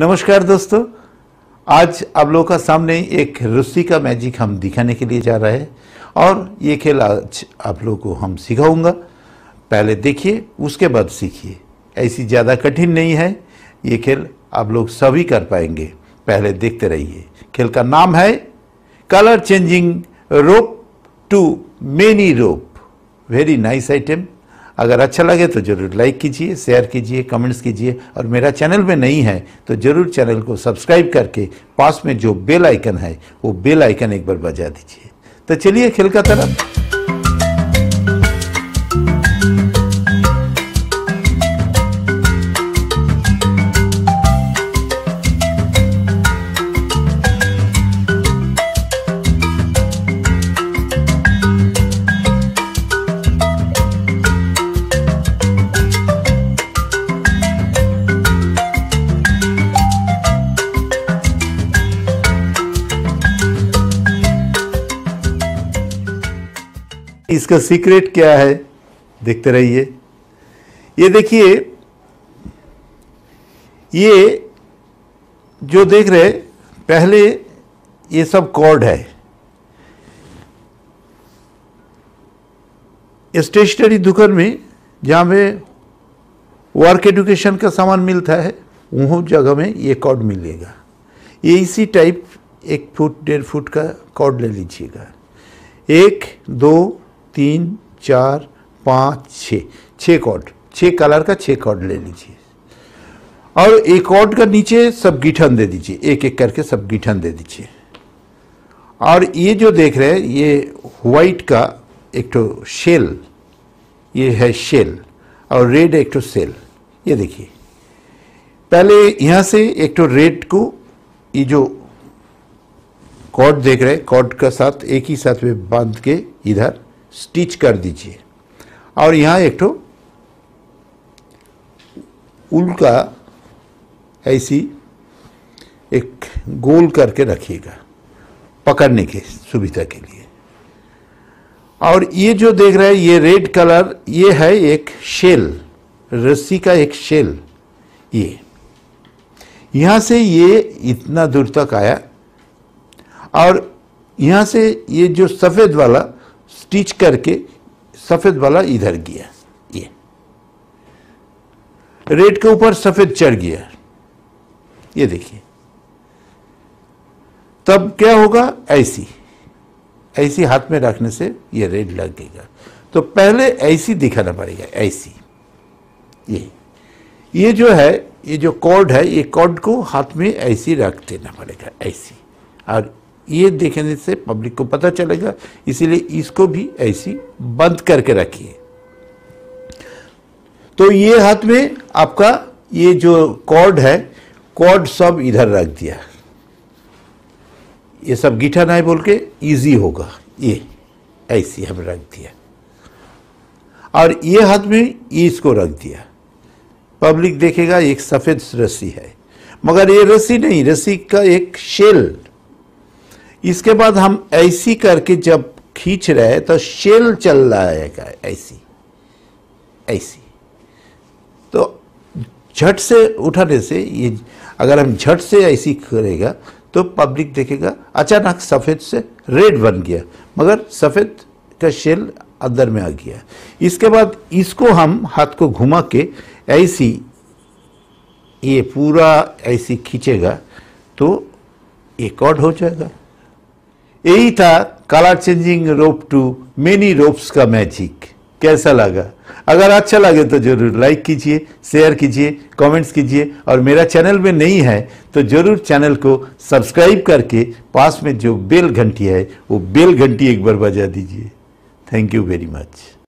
नमस्कार दोस्तों आज आप लोगों का सामने एक रस्सी का मैजिक हम दिखाने के लिए जा रहे हैं और ये खेल आज आप लोगों को हम सिखाऊंगा पहले देखिए उसके बाद सीखिए ऐसी ज़्यादा कठिन नहीं है ये खेल आप लोग सभी कर पाएंगे पहले देखते रहिए खेल का नाम है colour changing rope to many rope very nice item अगर अच्छा लगे तो ज़रूर लाइक कीजिए शेयर कीजिए कमेंट्स कीजिए और मेरा चैनल में नहीं है तो ज़रूर चैनल को सब्सक्राइब करके पास में जो बेल आइकन है वो बेल आइकन एक बार बजा दीजिए तो चलिए खेल का तरफ इसका सीक्रेट क्या है देखते रहिए ये देखिए ये जो देख रहे पहले ये सब कॉर्ड है स्टेशनरी दुकान में जहाँ में वर्क एडुकेशन का सामान मिलता है वह जगह में ये कॉर्ड मिलेगा ये इसी टाइप एक फुट डेढ़ फुट का कॉर्ड ले लीजिएगा एक दो तीन चार पाँच छः छः कॉर्ड छः कलर का छः कॉर्ड ले लीजिए और एक कॉर्ड का नीचे सब गीठन दे दीजिए एक एक करके सब गीठन दे दीजिए और ये जो देख रहे हैं ये वाइट का एक तो शेल ये है शेल और रेड एक तो सेल ये देखिए पहले यहाँ से एक तो रेड को ये जो कॉर्ड देख रहे हैं कॉर्ड का साथ एक ही साथ में बांध के इधर स्टिच कर दीजिए और यहाँ एक ठो उल का ऐसी एक गोल करके रखिएगा पकड़ने के सुविधा के लिए और ये जो देख रहे हैं ये रेड कलर ये है एक शेल रस्सी का एक शेल ये यहाँ से ये इतना दूर तक आया और यहाँ से ये जो सफ़ेद वाला स्टिच करके सफ़ेद वाला इधर गया ये रेड के ऊपर सफ़ेद चढ़ गया ये देखिए तब क्या होगा ऐसी ऐसी हाथ में रखने से ये रेड लग गएगा तो पहले ऐसी दिखाना पड़ेगा ऐसी ये ये जो है ये जो कॉर्ड है ये कॉर्ड को हाथ में ऐसी रख देना पड़ेगा ऐसी और ये देखने से पब्लिक को पता चलेगा इसीलिए इसको भी ऐसी बंद करके रखिए तो ये हाथ में आपका ये जो कॉर्ड है कॉर्ड सब इधर रख दिया ये सब गीठा नहीं बोल के ईजी होगा ये ऐसी हम रख दिया और ये हाथ में इसको रख दिया पब्लिक देखेगा एक सफ़ेद रस्सी है मगर ये रस्सी नहीं रस्सी का एक शेल इसके बाद हम ऐसी करके जब खींच रहे तो शेल चल रहा है ऐसी ऐसी तो झट से उठाने से ये अगर हम झट से ऐसी करेगा तो पब्लिक देखेगा अचानक सफ़ेद से रेड बन गया मगर सफ़ेद का शेल अंदर में आ गया इसके बाद इसको हम हाथ को घुमा के ऐसी ये पूरा ऐसी खींचेगा तो एक हो जाएगा यही था colour changing rope to many ropes का मैजिक कैसा लगा अगर अच्छा लगे तो जरूर लाइक कीजिए शेयर कीजिए कमेंट्स कीजिए और मेरा चैनल में नहीं है तो जरूर चैनल को सब्सक्राइब करके पास में जो बेल घंटी है वो बेल घंटी एक बार बजा दीजिए थैंक यू वेरी मच